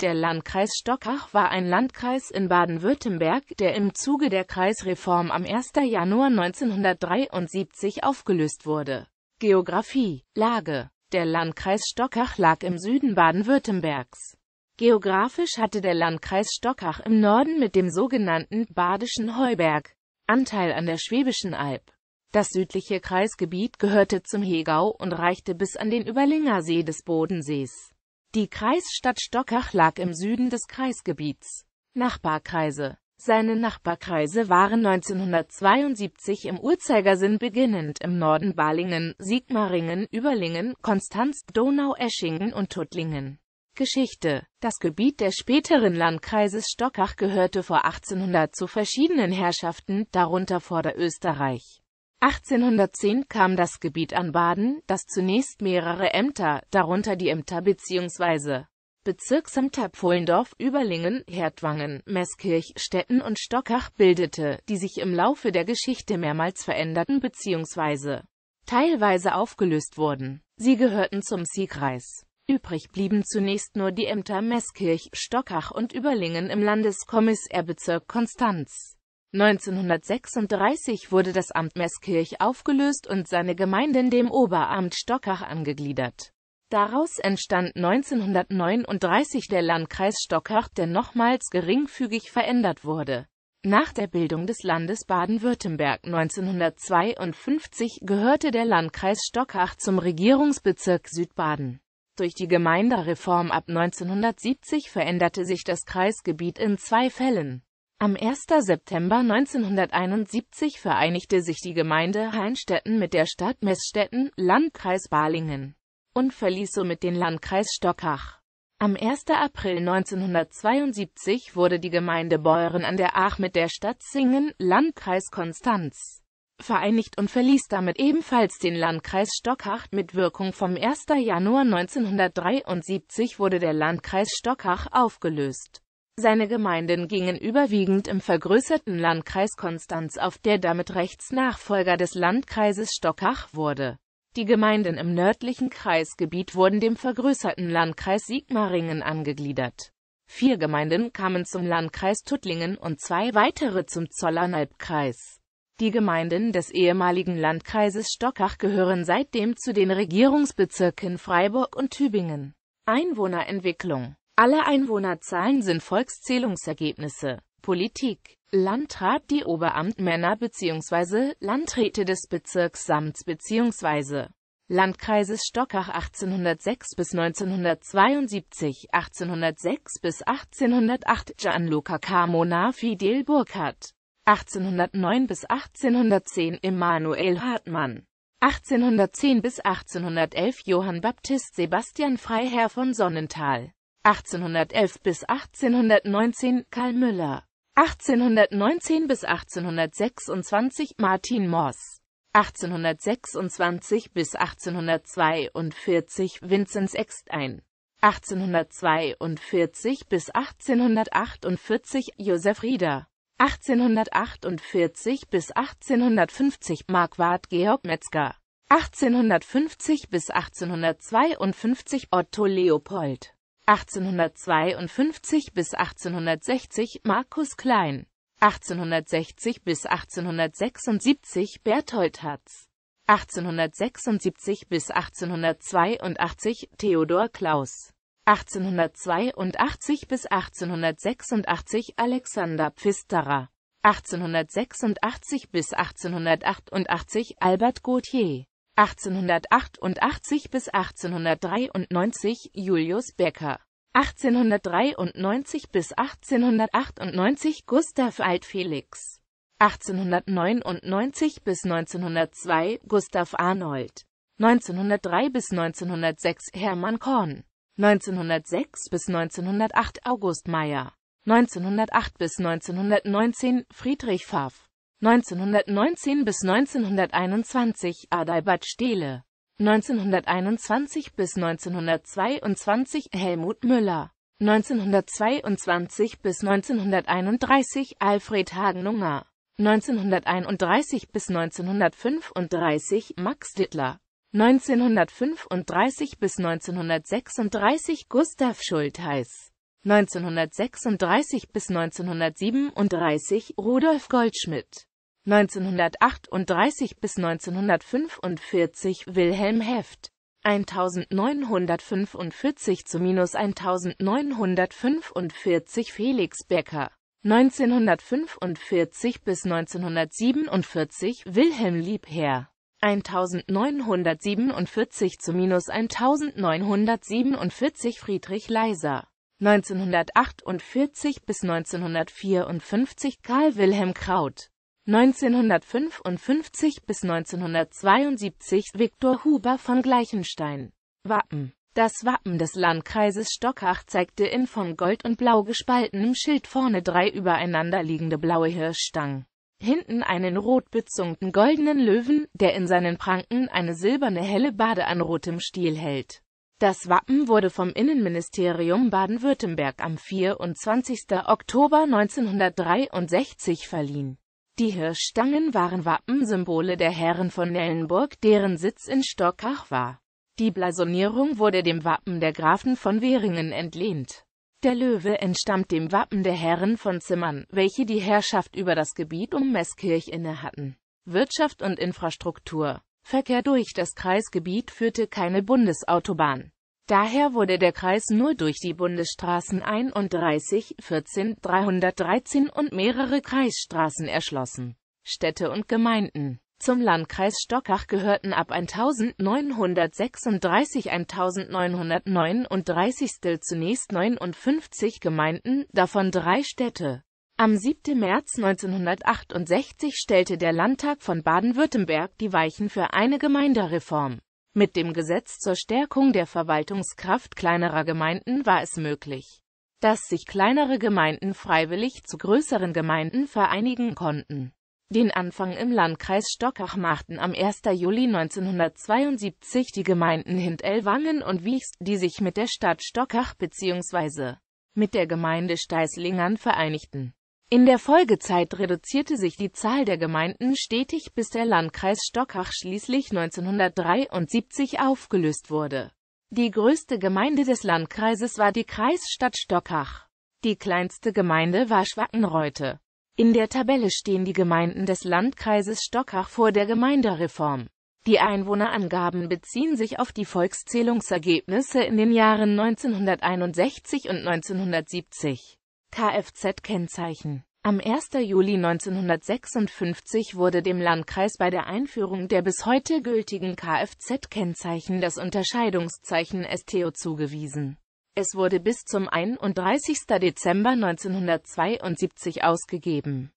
Der Landkreis Stockach war ein Landkreis in Baden-Württemberg, der im Zuge der Kreisreform am 1. Januar 1973 aufgelöst wurde. Geografie Lage Der Landkreis Stockach lag im Süden Baden-Württembergs. Geografisch hatte der Landkreis Stockach im Norden mit dem sogenannten Badischen Heuberg Anteil an der Schwäbischen Alb. Das südliche Kreisgebiet gehörte zum Hegau und reichte bis an den Überlinger See des Bodensees. Die Kreisstadt Stockach lag im Süden des Kreisgebiets. Nachbarkreise Seine Nachbarkreise waren 1972 im Uhrzeigersinn beginnend im Norden Balingen, Sigmaringen, Überlingen, Konstanz, Donau, Eschingen und Tuttlingen. Geschichte Das Gebiet des späteren Landkreises Stockach gehörte vor 1800 zu verschiedenen Herrschaften, darunter Vorderösterreich. 1810 kam das Gebiet an Baden, das zunächst mehrere Ämter, darunter die Ämter bzw. Bezirksämter Pfullendorf, Überlingen, Herdwangen, Meßkirch, Stetten und Stockach bildete, die sich im Laufe der Geschichte mehrmals veränderten bzw. teilweise aufgelöst wurden. Sie gehörten zum Siegkreis. Übrig blieben zunächst nur die Ämter Meßkirch, Stockach und Überlingen im Landeskommissärbezirk Konstanz. 1936 wurde das Amt Meßkirch aufgelöst und seine Gemeinden dem Oberamt Stockach angegliedert. Daraus entstand 1939 der Landkreis Stockach, der nochmals geringfügig verändert wurde. Nach der Bildung des Landes Baden-Württemberg 1952 gehörte der Landkreis Stockach zum Regierungsbezirk Südbaden. Durch die Gemeindereform ab 1970 veränderte sich das Kreisgebiet in zwei Fällen. Am 1. September 1971 vereinigte sich die Gemeinde Heinstetten mit der Stadt Messstetten, Landkreis Balingen, und verließ somit den Landkreis Stockach. Am 1. April 1972 wurde die Gemeinde Beuren an der Aach mit der Stadt Singen, Landkreis Konstanz, vereinigt und verließ damit ebenfalls den Landkreis Stockach. Mit Wirkung vom 1. Januar 1973 wurde der Landkreis Stockach aufgelöst. Seine Gemeinden gingen überwiegend im vergrößerten Landkreis Konstanz auf, der damit Rechtsnachfolger des Landkreises Stockach wurde. Die Gemeinden im nördlichen Kreisgebiet wurden dem vergrößerten Landkreis Sigmaringen angegliedert. Vier Gemeinden kamen zum Landkreis Tuttlingen und zwei weitere zum Zollernalbkreis. Die Gemeinden des ehemaligen Landkreises Stockach gehören seitdem zu den Regierungsbezirken Freiburg und Tübingen. Einwohnerentwicklung alle Einwohnerzahlen sind Volkszählungsergebnisse. Politik Landrat Die Oberamtmänner bzw. Landräte des Bezirksamts bzw. Landkreises Stockach 1806 bis 1972, 1806 bis 1808 Gianluca Carmona Fidel Burkhardt, 1809 bis 1810 Emanuel Hartmann, 1810 bis 1811 Johann Baptist Sebastian Freiherr von Sonnenthal 1811 bis 1819 Karl Müller, 1819 bis 1826 Martin Moss, 1826 bis 1842 Vinzenz Extein, 1842 bis 1848 Josef Rieder, 1848 bis 1850 Marquard Georg Metzger, 1850 bis 1852 Otto Leopold. 1852 bis 1860 Markus Klein, 1860 bis 1876 Berthold Hatz, 1876 bis 1882 Theodor Klaus, 1882 bis 1886 Alexander Pfisterer, 1886 bis 1888 Albert Gautier 1888 bis 1893 Julius Becker 1893 bis 1898 Gustav Altfelix 1899 bis 1902 Gustav Arnold 1903 bis 1906 Hermann Korn 1906 bis 1908 August Meyer 1908 bis 1919 Friedrich Pfaff 1919 bis 1921 Adalbert Steele, 1921 bis 1922 Helmut Müller, 1922 bis 1931 Alfred Hagenunger, 1931 bis 1935 Max Dittler, 1935 bis 1936 Gustav Schultheiß, 1936 bis 1937 Rudolf Goldschmidt, 1938 bis 1945 Wilhelm Heft 1945 zu minus 1945 Felix Becker 1945 bis 1947 Wilhelm Liebherr 1947 zu minus 1947 Friedrich Leiser 1948 bis 1954 Karl Wilhelm Kraut 1955 bis 1972 Viktor Huber von Gleichenstein. Wappen Das Wappen des Landkreises Stockach zeigte in von Gold und Blau gespaltenem Schild vorne drei übereinander liegende blaue Hirschstangen. Hinten einen rot bezungten goldenen Löwen, der in seinen Pranken eine silberne helle Bade an rotem Stiel hält. Das Wappen wurde vom Innenministerium Baden-Württemberg am 24. Oktober 1963 verliehen. Die Hirschstangen waren Wappensymbole der Herren von Nellenburg, deren Sitz in Stockach war. Die Blasonierung wurde dem Wappen der Grafen von Währingen entlehnt. Der Löwe entstammt dem Wappen der Herren von Zimmern, welche die Herrschaft über das Gebiet um Meßkirch inne hatten. Wirtschaft und Infrastruktur Verkehr durch das Kreisgebiet führte keine Bundesautobahn. Daher wurde der Kreis nur durch die Bundesstraßen 31, 14, 313 und mehrere Kreisstraßen erschlossen. Städte und Gemeinden zum Landkreis Stockach gehörten ab 1936 1939 zunächst 59 Gemeinden, davon drei Städte. Am 7. März 1968 stellte der Landtag von Baden-Württemberg die Weichen für eine Gemeindereform. Mit dem Gesetz zur Stärkung der Verwaltungskraft kleinerer Gemeinden war es möglich, dass sich kleinere Gemeinden freiwillig zu größeren Gemeinden vereinigen konnten. Den Anfang im Landkreis Stockach machten am 1. Juli 1972 die Gemeinden Hintelwangen und Wiechst, die sich mit der Stadt Stockach bzw. mit der Gemeinde Steißlingern vereinigten. In der Folgezeit reduzierte sich die Zahl der Gemeinden stetig, bis der Landkreis Stockach schließlich 1973 aufgelöst wurde. Die größte Gemeinde des Landkreises war die Kreisstadt Stockach. Die kleinste Gemeinde war Schwackenreute. In der Tabelle stehen die Gemeinden des Landkreises Stockach vor der Gemeindereform. Die Einwohnerangaben beziehen sich auf die Volkszählungsergebnisse in den Jahren 1961 und 1970. Kfz-Kennzeichen am 1. Juli 1956 wurde dem Landkreis bei der Einführung der bis heute gültigen Kfz-Kennzeichen das Unterscheidungszeichen STO zugewiesen. Es wurde bis zum 31. Dezember 1972 ausgegeben